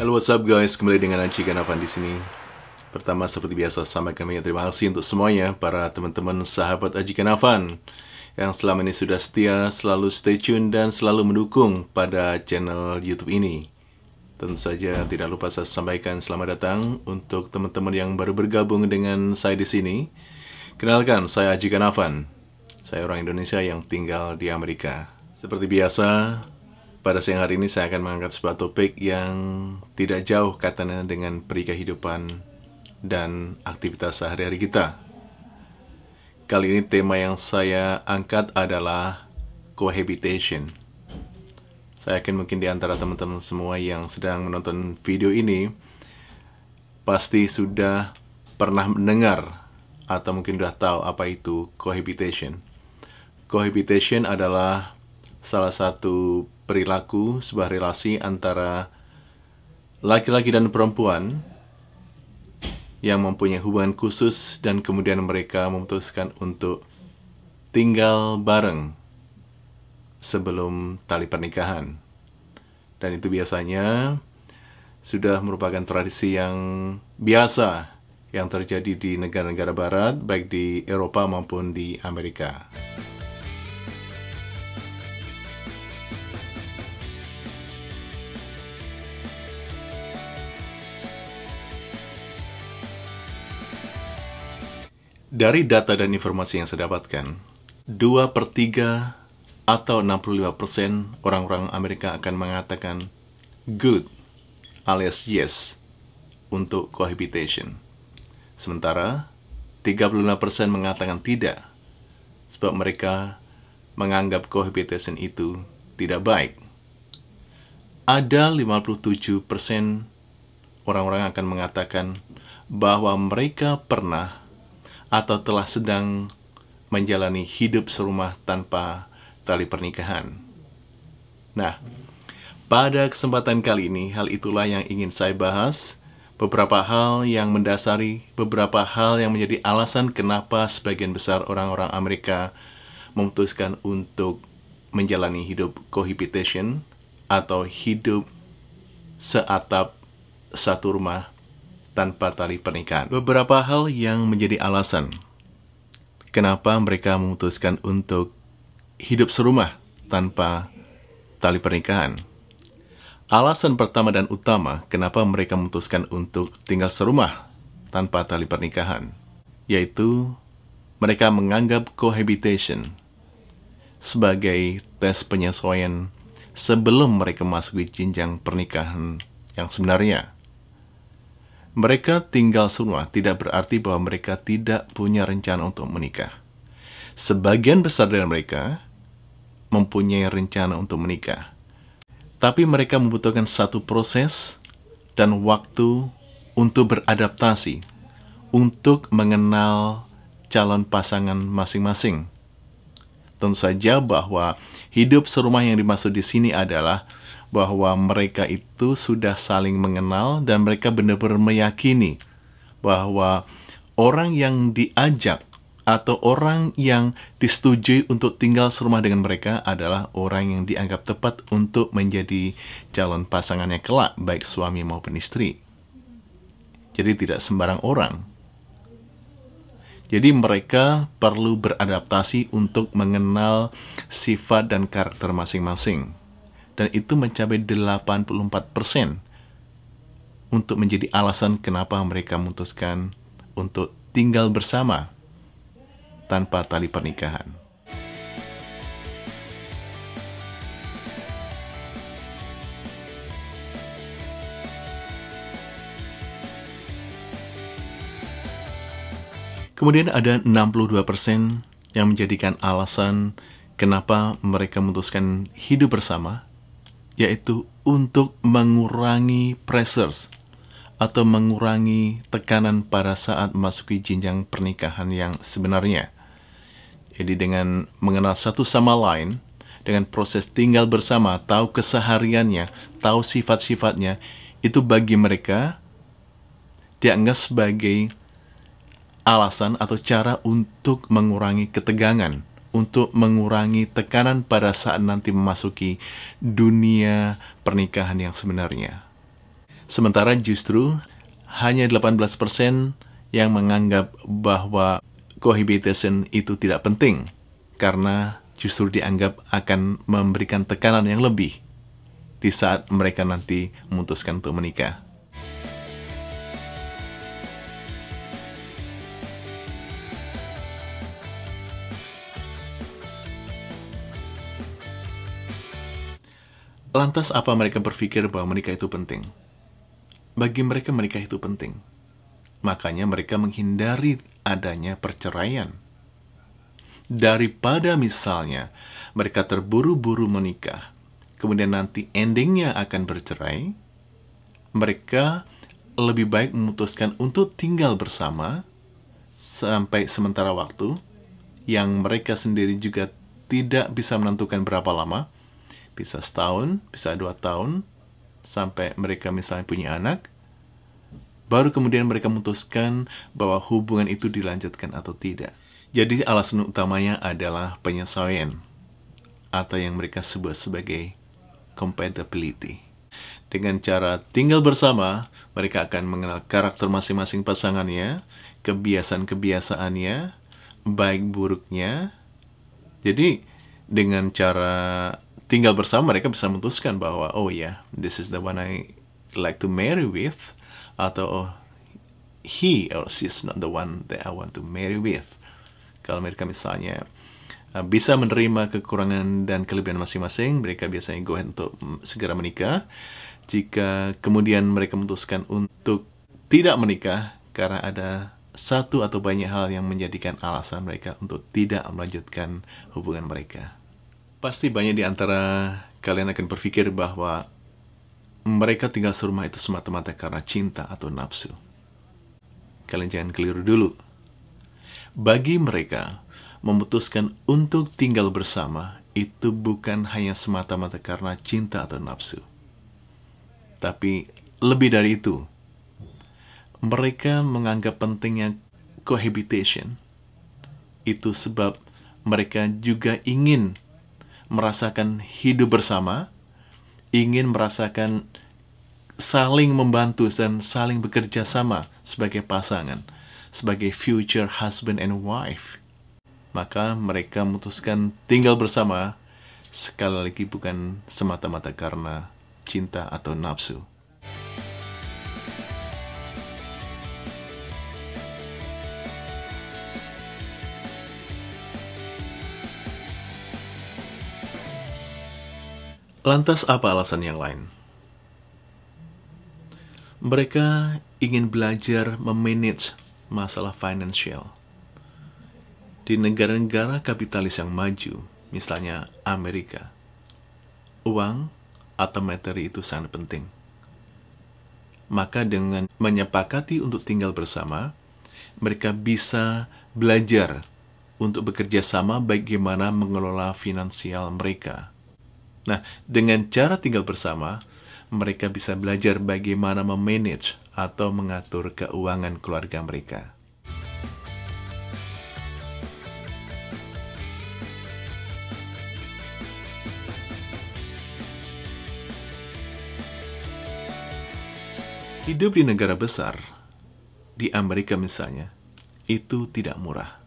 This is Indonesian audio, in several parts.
Halo what's up guys, kembali dengan Anci Kenapan di sini. Pertama seperti biasa sama kami terima kasih untuk semuanya para teman-teman sahabat Aji Kanavan yang selama ini sudah setia, selalu stay tune dan selalu mendukung pada channel YouTube ini. Tentu saja tidak lupa saya sampaikan selamat datang untuk teman-teman yang baru bergabung dengan saya di sini. Kenalkan, saya Aji Kanavan. Saya orang Indonesia yang tinggal di Amerika. Seperti biasa, pada siang hari ini saya akan mengangkat sebuah topik yang tidak jauh katanya dengan peri kehidupan dan aktivitas sehari-hari kita. Kali ini tema yang saya angkat adalah cohabitation. Saya yakin mungkin di antara teman-teman semua yang sedang menonton video ini pasti sudah pernah mendengar atau mungkin sudah tahu apa itu cohabitation. Cohabitation adalah salah satu perilaku sebuah relasi antara laki-laki dan perempuan yang mempunyai hubungan khusus dan kemudian mereka memutuskan untuk tinggal bareng sebelum tali pernikahan. Dan itu biasanya sudah merupakan tradisi yang biasa yang terjadi di negara-negara barat, baik di Eropa maupun di Amerika. Dari data dan informasi yang saya dapatkan, 2 per 3 atau 65% orang-orang Amerika akan mengatakan good alias yes untuk cohabitation. Sementara 35% mengatakan tidak sebab mereka menganggap cohabitation itu tidak baik. Ada 57% orang-orang akan mengatakan bahwa mereka pernah atau telah sedang menjalani hidup serumah tanpa tali pernikahan. Nah, pada kesempatan kali ini, hal itulah yang ingin saya bahas. Beberapa hal yang mendasari, beberapa hal yang menjadi alasan kenapa sebagian besar orang-orang Amerika memutuskan untuk menjalani hidup cohabitation atau hidup seatap satu rumah tanpa tali pernikahan. Beberapa hal yang menjadi alasan kenapa mereka memutuskan untuk hidup serumah tanpa tali pernikahan. Alasan pertama dan utama kenapa mereka memutuskan untuk tinggal serumah tanpa tali pernikahan, yaitu mereka menganggap cohabitation sebagai tes penyesuaian sebelum mereka masuk di jenjang pernikahan yang sebenarnya. Mereka tinggal semua tidak berarti bahwa mereka tidak punya rencana untuk menikah. Sebagian besar dari mereka mempunyai rencana untuk menikah. Tapi mereka membutuhkan satu proses dan waktu untuk beradaptasi, untuk mengenal calon pasangan masing-masing. Tentu saja bahwa hidup serumah yang dimaksud di sini adalah bahwa mereka itu sudah saling mengenal dan mereka benar-benar meyakini bahwa orang yang diajak atau orang yang disetujui untuk tinggal serumah dengan mereka adalah orang yang dianggap tepat untuk menjadi calon pasangannya kelak, baik suami maupun istri. Jadi tidak sembarang orang. Jadi mereka perlu beradaptasi untuk mengenal sifat dan karakter masing-masing dan itu mencapai 84% untuk menjadi alasan kenapa mereka memutuskan untuk tinggal bersama tanpa tali pernikahan. Kemudian ada 62% yang menjadikan alasan kenapa mereka memutuskan hidup bersama yaitu untuk mengurangi pressures atau mengurangi tekanan pada saat memasuki jenjang pernikahan yang sebenarnya. Jadi dengan mengenal satu sama lain, dengan proses tinggal bersama, tahu kesehariannya, tahu sifat-sifatnya, itu bagi mereka dianggap sebagai alasan atau cara untuk mengurangi ketegangan untuk mengurangi tekanan pada saat nanti memasuki dunia pernikahan yang sebenarnya. Sementara justru hanya 18% yang menganggap bahwa cohabitation itu tidak penting karena justru dianggap akan memberikan tekanan yang lebih di saat mereka nanti memutuskan untuk menikah. Lantas apa mereka berpikir bahwa menikah itu penting? Bagi mereka menikah itu penting. Makanya mereka menghindari adanya perceraian. Daripada misalnya mereka terburu-buru menikah, kemudian nanti endingnya akan bercerai, mereka lebih baik memutuskan untuk tinggal bersama sampai sementara waktu yang mereka sendiri juga tidak bisa menentukan berapa lama bisa setahun, bisa dua tahun, sampai mereka misalnya punya anak, baru kemudian mereka memutuskan bahwa hubungan itu dilanjutkan atau tidak. Jadi alasan utamanya adalah penyesuaian, atau yang mereka sebut sebagai compatibility. Dengan cara tinggal bersama, mereka akan mengenal karakter masing-masing pasangannya, kebiasaan-kebiasaannya, baik buruknya. Jadi, dengan cara tinggal bersama mereka bisa memutuskan bahwa oh ya yeah, this is the one I like to marry with atau oh, he or she is not the one that I want to marry with kalau mereka misalnya uh, bisa menerima kekurangan dan kelebihan masing-masing mereka biasanya go ahead untuk mm, segera menikah jika kemudian mereka memutuskan untuk tidak menikah karena ada satu atau banyak hal yang menjadikan alasan mereka untuk tidak melanjutkan hubungan mereka. Pasti banyak di antara kalian akan berpikir bahwa mereka tinggal serumah itu semata-mata karena cinta atau nafsu. Kalian jangan keliru dulu. Bagi mereka, memutuskan untuk tinggal bersama itu bukan hanya semata-mata karena cinta atau nafsu. Tapi lebih dari itu, mereka menganggap pentingnya cohabitation. Itu sebab mereka juga ingin merasakan hidup bersama, ingin merasakan saling membantu dan saling bekerja sama sebagai pasangan, sebagai future husband and wife. Maka mereka memutuskan tinggal bersama, sekali lagi bukan semata-mata karena cinta atau nafsu, Lantas apa alasan yang lain? Mereka ingin belajar memanage masalah finansial. Di negara-negara kapitalis yang maju, misalnya Amerika, uang atau materi itu sangat penting. Maka dengan menyepakati untuk tinggal bersama, mereka bisa belajar untuk bekerja sama bagaimana mengelola finansial mereka Nah, dengan cara tinggal bersama, mereka bisa belajar bagaimana memanage atau mengatur keuangan keluarga mereka. Hidup di negara besar, di Amerika misalnya, itu tidak murah.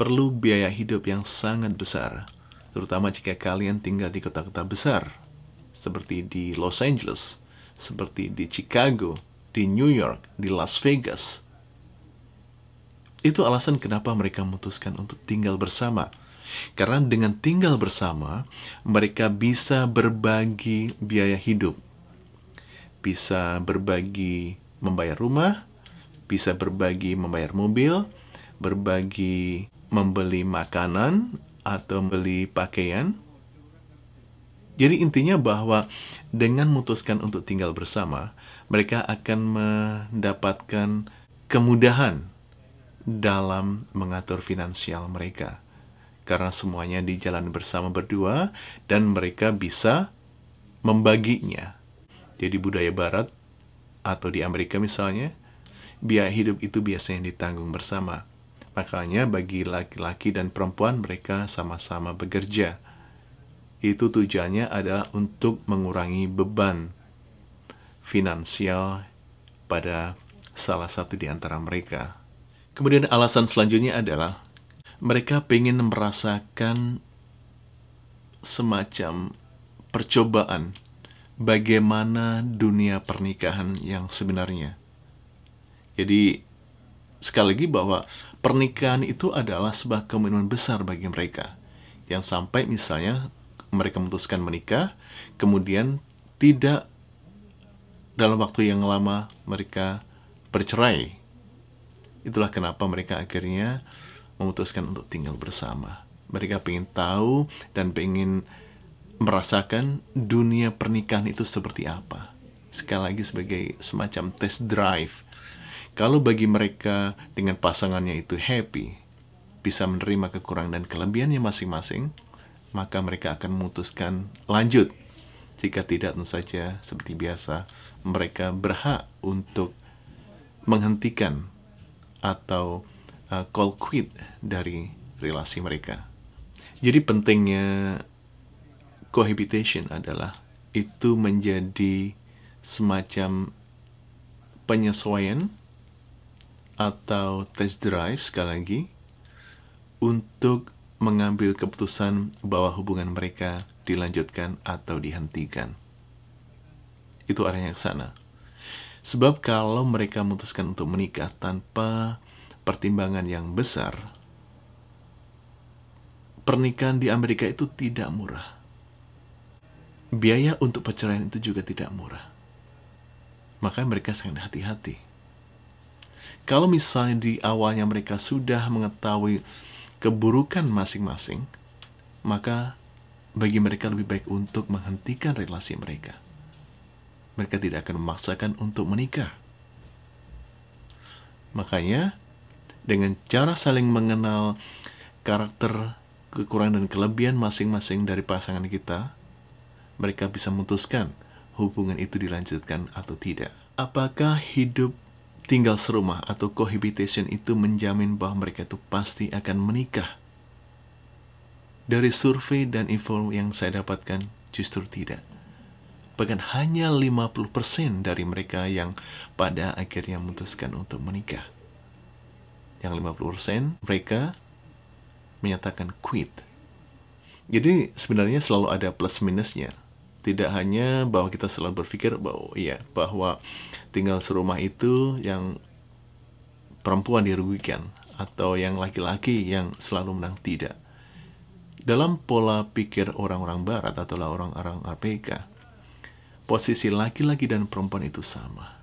Perlu biaya hidup yang sangat besar terutama jika kalian tinggal di kota-kota besar, seperti di Los Angeles, seperti di Chicago, di New York, di Las Vegas. Itu alasan kenapa mereka memutuskan untuk tinggal bersama. Karena dengan tinggal bersama, mereka bisa berbagi biaya hidup. Bisa berbagi membayar rumah, bisa berbagi membayar mobil, berbagi membeli makanan atau beli pakaian. Jadi intinya bahwa dengan memutuskan untuk tinggal bersama, mereka akan mendapatkan kemudahan dalam mengatur finansial mereka. Karena semuanya di jalan bersama berdua dan mereka bisa membaginya. Jadi budaya barat atau di Amerika misalnya, biaya hidup itu biasanya ditanggung bersama Makanya bagi laki-laki dan perempuan mereka sama-sama bekerja. Itu tujuannya adalah untuk mengurangi beban finansial pada salah satu di antara mereka. Kemudian alasan selanjutnya adalah mereka ingin merasakan semacam percobaan bagaimana dunia pernikahan yang sebenarnya. Jadi sekali lagi bahwa pernikahan itu adalah sebuah kemenangan besar bagi mereka. Yang sampai misalnya mereka memutuskan menikah, kemudian tidak dalam waktu yang lama mereka bercerai. Itulah kenapa mereka akhirnya memutuskan untuk tinggal bersama. Mereka ingin tahu dan ingin merasakan dunia pernikahan itu seperti apa. Sekali lagi sebagai semacam test drive kalau bagi mereka dengan pasangannya itu happy, bisa menerima kekurangan dan kelebihannya masing-masing, maka mereka akan memutuskan lanjut. Jika tidak, tentu saja seperti biasa, mereka berhak untuk menghentikan atau uh, call quit dari relasi mereka. Jadi pentingnya cohabitation adalah itu menjadi semacam penyesuaian atau test drive sekali lagi untuk mengambil keputusan bahwa hubungan mereka dilanjutkan atau dihentikan. Itu arahnya ke sana. Sebab kalau mereka memutuskan untuk menikah tanpa pertimbangan yang besar, pernikahan di Amerika itu tidak murah. Biaya untuk perceraian itu juga tidak murah. Maka mereka sangat hati-hati kalau misalnya di awalnya mereka sudah mengetahui keburukan masing-masing, maka bagi mereka lebih baik untuk menghentikan relasi mereka. Mereka tidak akan memaksakan untuk menikah. Makanya, dengan cara saling mengenal karakter, kekurangan, dan kelebihan masing-masing dari pasangan kita, mereka bisa memutuskan hubungan itu dilanjutkan atau tidak. Apakah hidup tinggal serumah atau cohabitation itu menjamin bahwa mereka itu pasti akan menikah. Dari survei dan info yang saya dapatkan justru tidak. Bahkan hanya 50% dari mereka yang pada akhirnya memutuskan untuk menikah. Yang 50% mereka menyatakan quit. Jadi sebenarnya selalu ada plus minusnya tidak hanya bahwa kita selalu berpikir bahwa iya bahwa tinggal serumah itu yang perempuan dirugikan atau yang laki-laki yang selalu menang tidak. Dalam pola pikir orang-orang barat atau orang-orang APK, posisi laki-laki dan perempuan itu sama.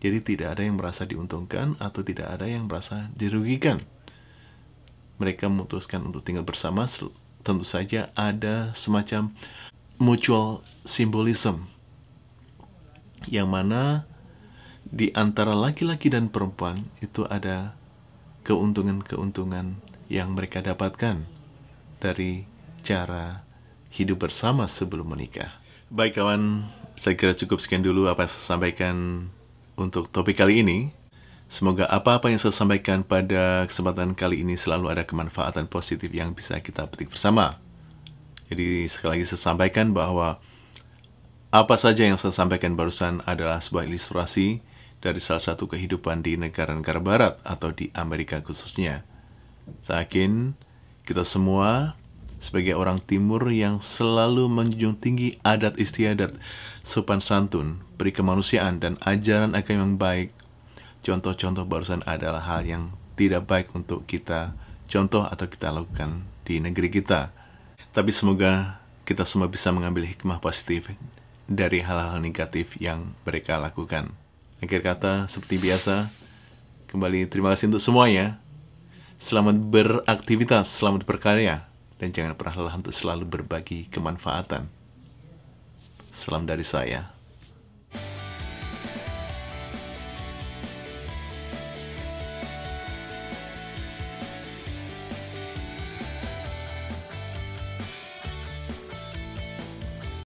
Jadi tidak ada yang merasa diuntungkan atau tidak ada yang merasa dirugikan. Mereka memutuskan untuk tinggal bersama tentu saja ada semacam mutual symbolism yang mana di antara laki-laki dan perempuan itu ada keuntungan-keuntungan yang mereka dapatkan dari cara hidup bersama sebelum menikah. Baik kawan, saya kira cukup sekian dulu apa yang saya sampaikan untuk topik kali ini. Semoga apa-apa yang saya sampaikan pada kesempatan kali ini selalu ada kemanfaatan positif yang bisa kita petik bersama. Jadi sekali lagi saya sampaikan bahwa apa saja yang saya sampaikan barusan adalah sebuah ilustrasi dari salah satu kehidupan di negara-negara barat atau di Amerika khususnya. Saya yakin kita semua sebagai orang timur yang selalu menjunjung tinggi adat istiadat, sopan santun, perikemanusiaan dan ajaran agama yang baik, contoh-contoh barusan adalah hal yang tidak baik untuk kita contoh atau kita lakukan di negeri kita. Tapi semoga kita semua bisa mengambil hikmah positif dari hal-hal negatif yang mereka lakukan. Akhir kata, seperti biasa, kembali terima kasih untuk semuanya. Selamat beraktivitas, selamat berkarya, dan jangan pernah lelah untuk selalu berbagi kemanfaatan. Salam dari saya,